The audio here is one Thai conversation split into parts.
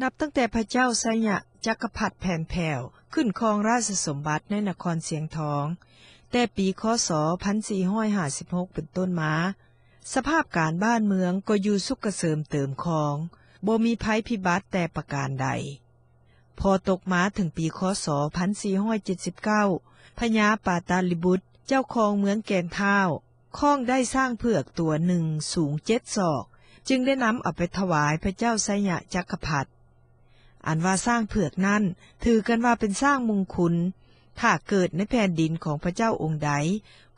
นับตั้งแต่พระเจ้าสยะจักรพรรดิแผ่นแผ่ว ขึ้นครองราชสมบัติในนครเสียงทอง แต่ปีคศ1456เป็นต้นมา สภาพการบ้านเมืองก็อยู่สุกเสริมเติมคองบ่มีภัยพิบัติแต่ประการใดพอตกมาถึงปีคศ1479พญาปาตาลิบุตรเจ้าครองเมืองแกนเท้าข้องได้สร้างเผือกตัวหนึ่งสูงเจ็ดศอก จึงได้นำเอาไปถวายพระเจ้าไสยะจักรพรรดิอันว่าสร้างเผือกนั่นถือกันว่าเป็นสร้างมงคุณถ้าเกิดในแผ่นดินของพระเจ้าองค์ใด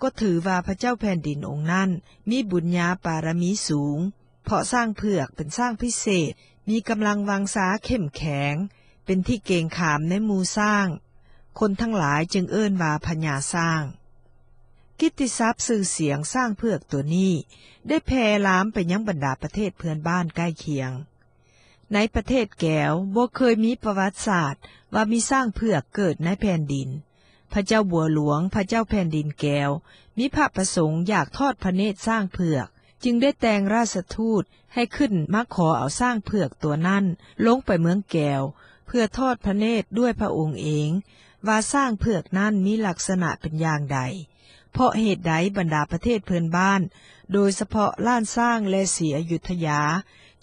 ก็ถือว่าพระเจ้าแผ่นดินองค์นั้น มีบุญญาปารมีสูง เพราะสร้างเผือกเป็นสร้างพิเศษ มีกำลังวังสาเข้มแข็งเป็นที่เก่งขามในมูสร้าง คนทั้งหลายจึงเอื้นว่าพญาสร้าง กิติทรัพย์สื่อเสียงสร้างเผือกตัวนี้ ได้แพร่ลามไปยังบรรดาประเทศเพื่อนบ้านใกล้เคียงในประเทศแก้วบ่เคยมีประวัติศาสตร์ว่ามีสร้างเพือกเกิดในแผ่นดิน พระเจ้าบัวหลวงพระเจ้าแผ่นดินแก้วมีพระประสงค์อยากทอดพระเนตรสร้างเพือก จึงได้แต่งราชทูตให้ขึ้นมาขอเอาสร้างเพือกตัวนั่นลงไปเมืองแก้วเพื่อทอดพระเนตรด้วยพระองค์เอง ว่าสร้างเพือกนั่นมีลักษณะเป็นอย่างใด เพราะเหตุใดบรรดาประเทศเพื่อนบ้าน โดยเฉพาะล้านสร้างและเสียยุทธยา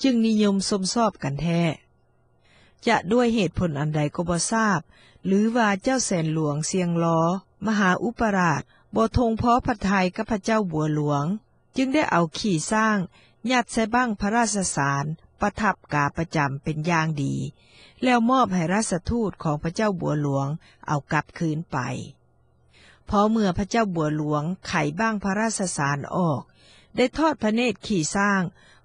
จึงนิยมสมสอบกันแท้ จะด้วยเหตุผลอันใดก็บ่ทราบ หรือว่าเจ้าแสนหลวง เสียงล้อมหาอุปราชบ่ทงเพอะผัดไทยกับพระเจ้าบัวหลวง จึงได้เอาขี่สร้างญาติใส่บ้างพระราชสาร ประทับกาประจำเป็นอย่างดี แล้วมอบให้ราชทูตของพระเจ้าบัวหลวง เอากลับคืนไป พอเมื่อพระเจ้าบัวหลวงไขบ้างพระราชสารออก ได้ทอดพระเนตรขี่สร้าง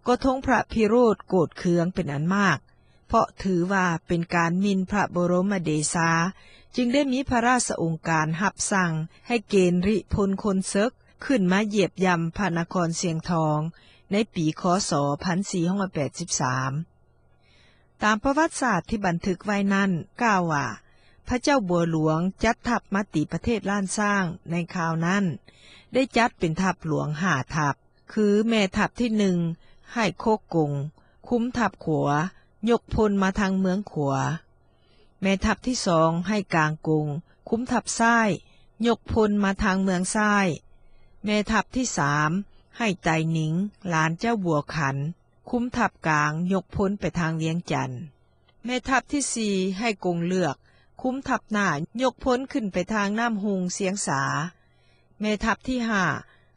ก็ทงพระพิโรธโกรธเคืองเป็นอันมาก เพราะถือว่าเป็นการมินพระบรมเดชาจึงได้มีพระราชองค์การหับสั่งให้เกณฑ์ริพลคนเซกขึ้นมาเหยียบยำพระนครเสียงทอง ในปีคศ1483ตามประวัติศาสตร์ที่บันทึกไว้นั่นกล่าวว่า พระเจ้าบัวหลวงจัดทัพมาติประเทศล้านสร้างในคราวนั้น ได้จัดเป็นทัพหลวงห้าทัพคือแม่ทัพที่หนึ่งให้โคกกุง คุ้มทับขัว ยกพลมาทางเมืองขัวแม่ทัพที่สอง ให้กลางกุงคุ้มทับท้าย ยกพลมาทางเมือง้ายแม่ทัพที่สาม ให้ใจหนิง หลานเจ้าบัวขัน คุ้มทับกลาง ยกพลไปทางเลี้ยงจันแม่ทัพที่สี่ให้กงเลือก คุ้มทับหน้ายกพลขึ้นไปทางน้ำหุงเสียงสา แม่ทัพที่ห้า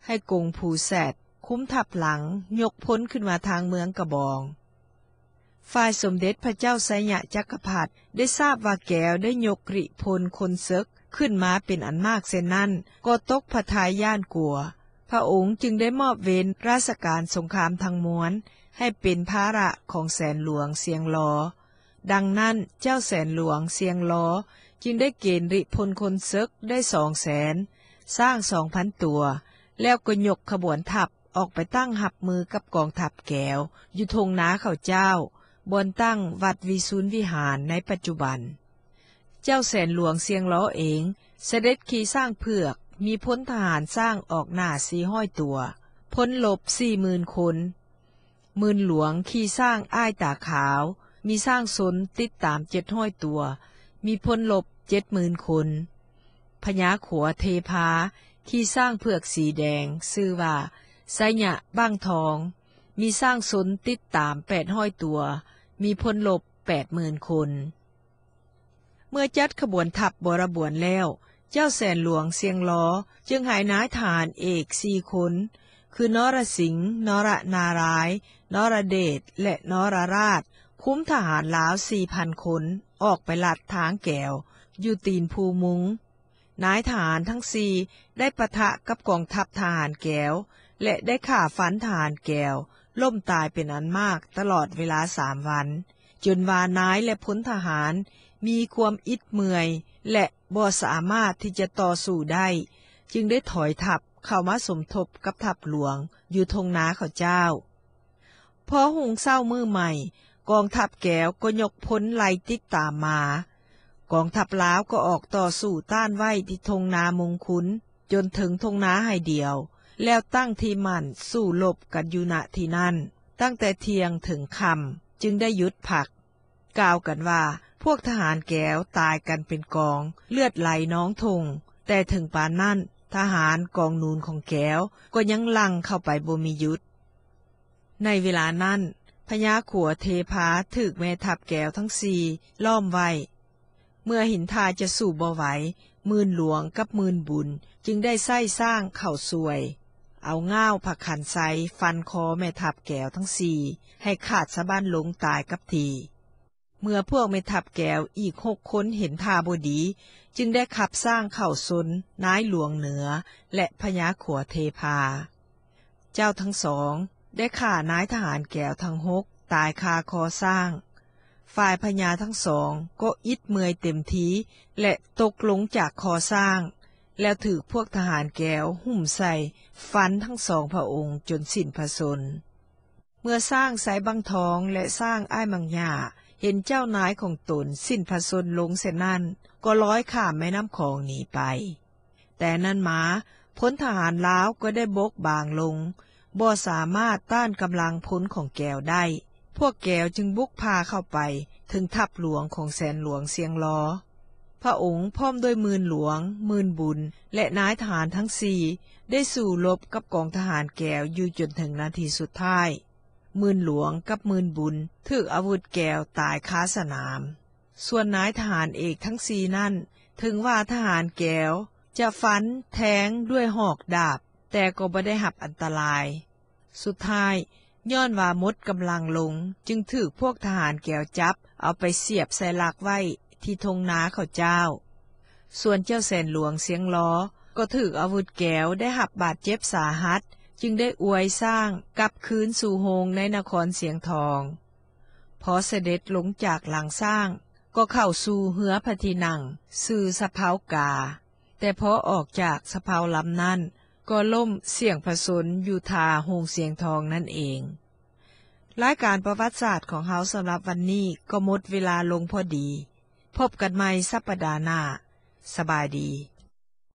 ให้กงผูแสดคุ้มทับหลังยกพ้นขึ้นมาทางเมืองกระบอง ฝ่ายสมเด็จพระเจ้าไสยะ จักรพรรดิได้ทราบว่าแก้วได้ยกกริพลคนเซกขึ้นมาเป็นอันมากเส้นนั่นก็ตกพระทายย่านกลัว พระองค์จึงได้มอบเวรราชการสงครามทางมวนให้เป็นภาระของแสนหลวงเสียงลอดังนั้นเจ้าแสนหลวงเสียงลอจึงได้เกณฑ์ริพลคนเซกได้สองแสนสร้างสองพันตัว แล้วก็ยกขบวนทัพออกไปตั้งหับมือกับกองทัพแก้วอยู่ทงนาเขาเจ้า บนตั้งวัดวิสุนวิหารในปัจจุบัน เจ้าแสนหลวงเสียงล้อเอง เสด็จขี่สร้างเผือก มีพ้นทหารสร้างออกหน้าสีห้อยตัวพ้นหลบสี่หมื่นคนมื่นหลวงขี่สร้างอ้ายตาขาว มีสร้างสนติดตามเจ็ดห้อยตัว มีพ้นหลบเจ็ดหมื่นคนพญาขัวเทพาขี่สร้างเผือกสีแดงซื่อว่าไซยะบ้างทอง มีสร้างสนติดตามแปดห้อยตัว มีพลลบแปดหมื่นคน เมื่อจัดขบวนทัพบบรบวนแล้ว เจ้าแสนหลวงเสียงล้อจึงหายนายฐานเอกสี่คน คือนรสิงห์นรนารายนรเดช และนรราช คุ้มทหารลาวสี่พันคน ออกไปลัดทางแก้วอยู่ตีนภูมุงนายทหารทั้งสี่ได้ปะทะกับกองทัพทหารแก้วและได้ข่าฟันทานแก้วล่มตายเป็นอันมากตลอดเวลาสามวัน จนวานายและพ้นทหาร มีความอิดเมื่อย และบ่สามารถที่จะต่อสู้ได้ จึงได้ถอยทับเข้ามาสมทบกับทับหลวง อยู่ทงนาเขาเจ้าพอหุงเศร้ามือใหม่ กองทัพแก้วก็ยกพ้นไล่ติดตามมา กองทัพลาวก็ออกต่อสู้ต้านไว้ที่ทงนามงคุนจนถึงทงนาไห้เดียวแล้วตั้งทีมันสู้ลบกันอยู่ณที่นั่น ตั้งแต่เทียงถึงคำจึงได้ยุดผัก กล่าวกันว่าพวกทหารแก้วตายกันเป็นกอง เลือดไหลน้องทงแต่ถึงปานนั่น ทหารกองนูนของแก้ว ก็ยังลังเข้าไปบ่มียุดในเวลานั้นพญาขัวเทพาถึกแม่ทับแก้วทั้งสี่ล้อมไว้ เมื่อหินทาจะสู่บ่ไหวมื่นหลวงกับมื่นบุญ จึงได้ไส้สร้างเข่าสวยเอาง่าวผักขันไซฟันคอแม่ทับแก้วทั้งสี่ให้ขาดสะบ้านหลงตายกับทีเมื่อพวกแม่ทับแก้วอีกหกคนเห็นทาบดี จึงได้ขับสร้างเข่าซนนายหลวงเหนือ และพญาขัวเทพา เจ้าทั้งสองได้ข่านายทหารแก้วทั้งหกตายคาคอสร้าง ฝ่ายพญาทั้งสองก็อิดเมือยเต็มที และตกลงจากคอสร้างแล้วถือพวกทหารแก้วหุ่มใส่ฟันทั้งสองพระองค์จนสิ้นพระชนเมื่อสร้างสายบังทองและสร้างไอ้ามังหยาเห็นเจ้านายของตนสิ้นพระชนลงเสนั่นก็ร้อยข้ามแม่น้ำคองหนีไป แต่นั่นมาพ้นทหารล้าวก็ได้บกบางลง บ่สามารถต้านกำลังพ้นของแก้วได้ พวกแก้วจึงบุกพาเข้าไป ถึงทับหลวงของแสนหลวงเสียงล้อพระองค์พร้อมด้วยมื่นหลวง มื่นบุญ และนายทหารทั้งสี่ได้สู่รบกับกองทหารแก้วอยู่จนถึงนาทีสุดท้าย มื่นหลวงกับมื่นบุญ ถืออาวุธแก้วตายคาสนาม ส่วนนายทหารเอกทั้งสี่นั่น ถึงว่าทหารแก้วจะฟันแทงด้วยหอกดาบ แต่ก็ไม่ได้หับอันตราย สุดท้ายย้อนว่ามดกำลังลงจึงถือพวกทหารแก้วจับ เอาไปเสียบใส่หลักไว้ที่ทงนาเขาเจ้า ส่วนเจ้าแสนหลวงเสียงล้อก็ถืออาวุธแก้วได้หับบาดเจ็บสาหัส จึงได้อวยสร้างกับคืนสู่โฮงในนครเสียงทองพอเสด็จลงจากหลังสร้าง ก็เข้าสู่เหือพทินังสื่อสะเพากา แต่พอออกจากสะเพาลำนั้นก็ล่มเสียงผสนอยู่ทาโฮงเสียงทองนั่นเอง รายการประวัติศาสตร์ของเฮาสำหรับวันนี้ก็หมดเวลาลงพอดีพบกันใหม่สัปดาห์หน้า สบายดี